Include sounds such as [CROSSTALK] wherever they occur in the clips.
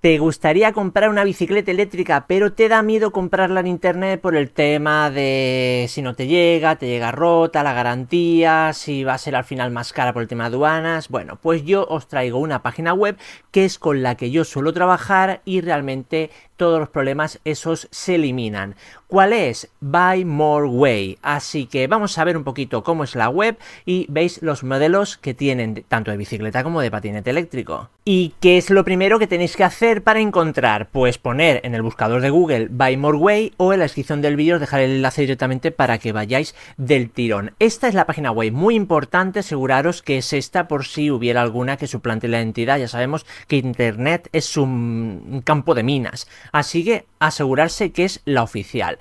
te gustaría comprar una bicicleta eléctrica, pero te da miedo comprarla en internet por el tema de si no te llega, te llega rota, la garantía, si va a ser al final más cara por el tema aduanas. Bueno, pues yo os traigo una página web que es con la que yo suelo trabajar y realmente todos los problemas esos se eliminan. ¿Cuál es? Buy More Way. Así que vamos a ver un poquito cómo es la web y veis los modelos que tienen tanto de bicicleta como de patinete eléctrico. ¿Y qué es lo primero que tenéis que hacer para encontrar? Pues poner en el buscador de Google Buy More Way o en la descripción del vídeo os dejaré el enlace directamente para que vayáis del tirón. Esta es la página web, muy importante aseguraros que es esta por si hubiera alguna que suplante la entidad. Ya sabemos que Internet es un campo de minas. Así que asegurarse que es la oficial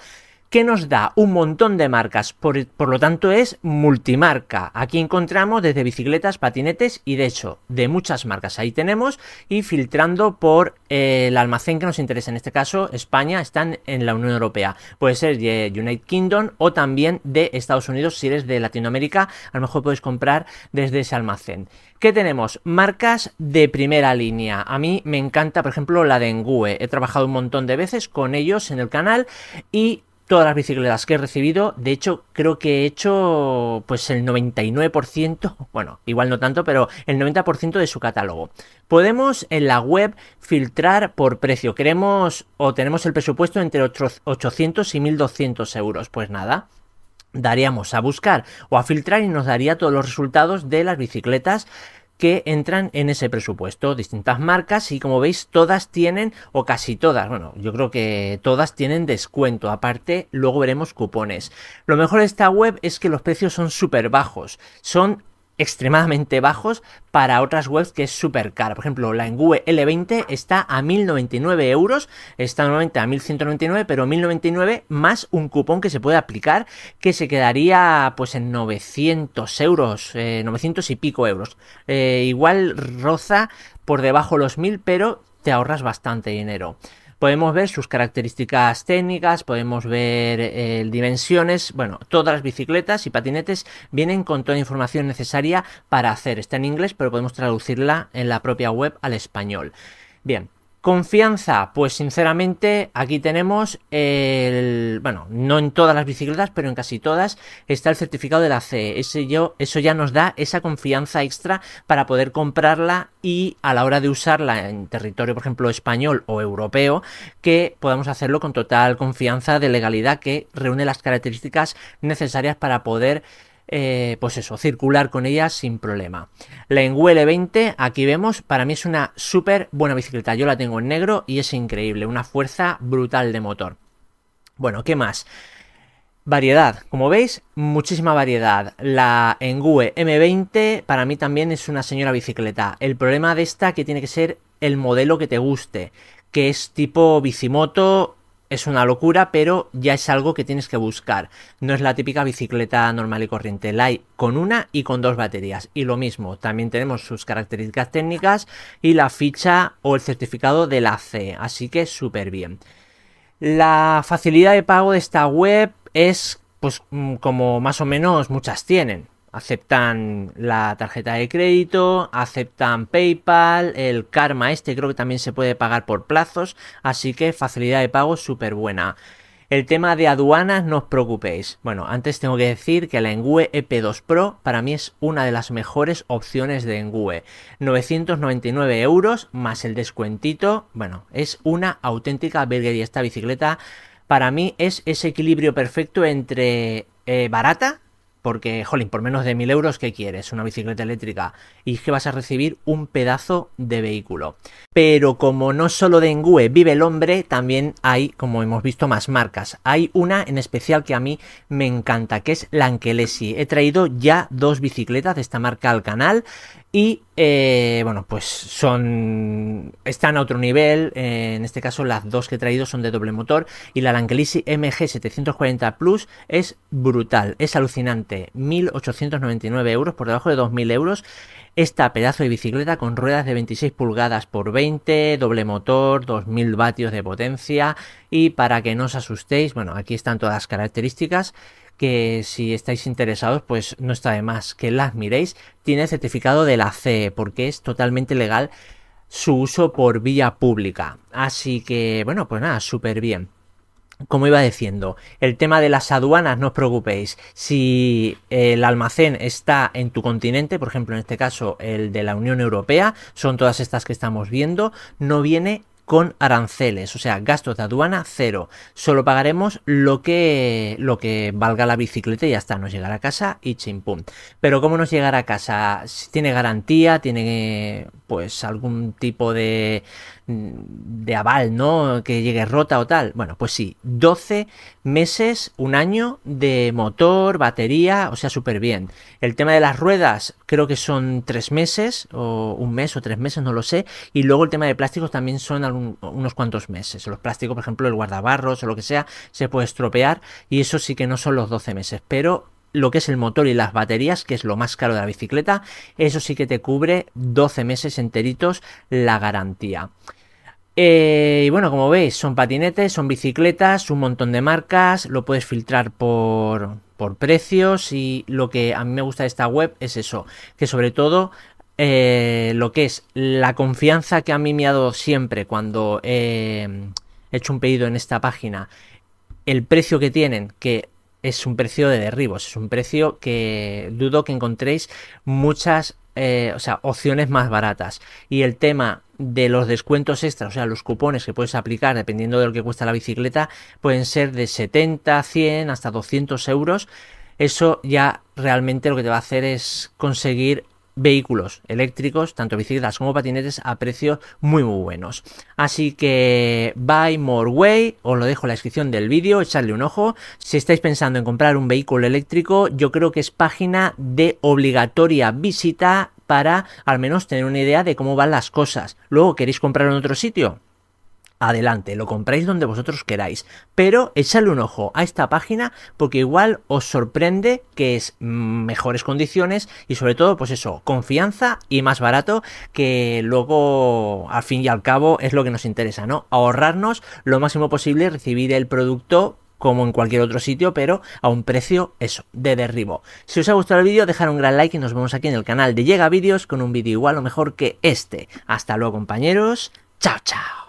que nos da un montón de marcas, por, lo tanto es multimarca. Aquí encontramos desde bicicletas, patinetes y de hecho de muchas marcas. Ahí tenemos y filtrando por eh, el almacén que nos interesa. En este caso España están en la Unión Europea. Puede ser de United Kingdom o también de Estados Unidos si eres de Latinoamérica. A lo mejor puedes comprar desde ese almacén. ¿Qué tenemos? Marcas de primera línea. A mí me encanta, por ejemplo, la de Engue. He trabajado un montón de veces con ellos en el canal y todas las bicicletas que he recibido. De hecho, creo que he hecho pues el 99%, [LAUGHS] bueno, igual no tanto, pero el 90% de su catálogo. Podemos en la web filtrar por precio. Queremos o tenemos el presupuesto entre 800 y 1200 euros. Pues nada, daríamos a buscar o a filtrar y nos daría todos los resultados de las bicicletas que entran en ese presupuesto, distintas marcas y como veis todas tienen, o casi todas, bueno, yo creo que todas tienen descuento, aparte luego veremos cupones. Lo mejor de esta web es que los precios son súper bajos, son extremadamente bajos para otras webs que es súper cara. Por ejemplo, la Engue L20 está a 1099 euros, está normalmente a 1199, pero 1099 más un cupón que se puede aplicar que se quedaría pues en 900 euros, 900 eh, y pico euros. Eh, igual roza por debajo los 1000, pero te ahorras bastante dinero podemos ver sus características técnicas, podemos ver eh, dimensiones, bueno, todas las bicicletas y patinetes vienen con toda la información necesaria para hacer. Está en inglés, pero podemos traducirla en la propia web al español. Bien, Confianza, pues sinceramente aquí tenemos el, bueno, no en todas las bicicletas, pero en casi todas está el certificado de la CE. eso ya nos da esa confianza extra para poder comprarla y a la hora de usarla en territorio, por ejemplo, español o europeo, que podamos hacerlo con total confianza de legalidad que reúne las características necesarias para poder eh, pues eso, circular con ella sin problema. La l 20, aquí vemos, para mí es una súper buena bicicleta. Yo la tengo en negro y es increíble, una fuerza brutal de motor. Bueno, ¿qué más? Variedad, como veis, muchísima variedad. La Engue M20 para mí también es una señora bicicleta. El problema de esta que tiene que ser el modelo que te guste, que es tipo bicimoto es una locura, pero ya es algo que tienes que buscar. No es la típica bicicleta normal y corriente. La hay con una y con dos baterías. Y lo mismo, también tenemos sus características técnicas y la ficha o el certificado de la C. Así que súper bien. La facilidad de pago de esta web es, pues, mm, como más o menos muchas tienen aceptan la tarjeta de crédito, aceptan PayPal, el Karma este creo que también se puede pagar por plazos, así que facilidad de pago súper buena. El tema de aduanas, no os preocupéis. Bueno, antes tengo que decir que la Engue EP2 Pro para mí es una de las mejores opciones de Engue. 999 euros más el descuentito. Bueno, es una auténtica belguería esta bicicleta. Para mí es ese equilibrio perfecto entre eh, barata porque, jolín, por menos de mil euros, ¿qué quieres? Una bicicleta eléctrica. Y es que vas a recibir un pedazo de vehículo. Pero como no solo de Engue vive el hombre, también hay, como hemos visto, más marcas. Hay una en especial que a mí me encanta, que es la Ankelesi. He traído ya dos bicicletas de esta marca al canal y eh, bueno, pues son. están a otro nivel. Eh, en este caso, las dos que he traído son de doble motor. Y la Langelisi MG740 Plus es brutal, es alucinante. 1899 euros, por debajo de 2000 euros. Esta pedazo de bicicleta con ruedas de 26 pulgadas por 20, doble motor, 2000 vatios de potencia. Y para que no os asustéis, bueno, aquí están todas las características que si estáis interesados, pues no está de más que la miréis. Tiene certificado de la CE, porque es totalmente legal su uso por vía pública. Así que, bueno, pues nada, súper bien. Como iba diciendo, el tema de las aduanas, no os preocupéis. Si eh, el almacén está en tu continente, por ejemplo, en este caso el de la Unión Europea, son todas estas que estamos viendo, no viene con aranceles, o sea, gastos de aduana cero. Solo pagaremos lo que, lo que valga la bicicleta y ya está, nos llegará a casa y chimpum. Pero ¿cómo nos llegará a casa? ¿Tiene garantía? ¿Tiene pues algún tipo de, de aval, ¿no? Que llegue rota o tal. Bueno, pues sí, 12 meses, un año de motor, batería, o sea, súper bien. El tema de las ruedas, creo que son tres meses, o un mes o tres meses, no lo sé. Y luego el tema de plásticos también son unos cuantos meses. Los plásticos, por ejemplo, el guardabarros o lo que sea, se puede estropear y eso sí que no son los 12 meses, pero lo que es el motor y las baterías, que es lo más caro de la bicicleta, eso sí que te cubre 12 meses enteritos la garantía. Eh, y bueno, como veis, son patinetes, son bicicletas, un montón de marcas, lo puedes filtrar por, por precios y lo que a mí me gusta de esta web es eso, que sobre todo eh, lo que es la confianza que a mí me ha dado siempre cuando he hecho un pedido en esta página, el precio que tienen, que es un precio de derribos, es un precio que dudo que encontréis muchas eh, opciones más baratas. Y el tema de los descuentos extras, o sea, los cupones que puedes aplicar dependiendo de lo que cuesta la bicicleta, pueden ser de 70, 100, hasta 200 euros. Eso ya realmente lo que te va a hacer es conseguir vehículos eléctricos, tanto bicicletas como patinetes, a precios muy muy buenos. Así que buy more way, os lo dejo en la descripción del vídeo, echarle un ojo. Si estáis pensando en comprar un vehículo eléctrico, yo creo que es página de obligatoria visita para al menos tener una idea de cómo van las cosas. Luego, ¿queréis comprar en otro sitio? adelante, lo compráis donde vosotros queráis. Pero echadle un ojo a esta página porque igual os sorprende que es mejores condiciones y sobre todo, pues eso, confianza y más barato que luego, al fin y al cabo, es lo que nos interesa, ¿no? Ahorrarnos lo máximo posible, recibir el producto como en cualquier otro sitio, pero a un precio, eso, de derribo. Si os ha gustado el vídeo, dejad un gran like y nos vemos aquí en el canal de Llega Vídeos con un vídeo igual o mejor que este. Hasta luego compañeros, chao chao.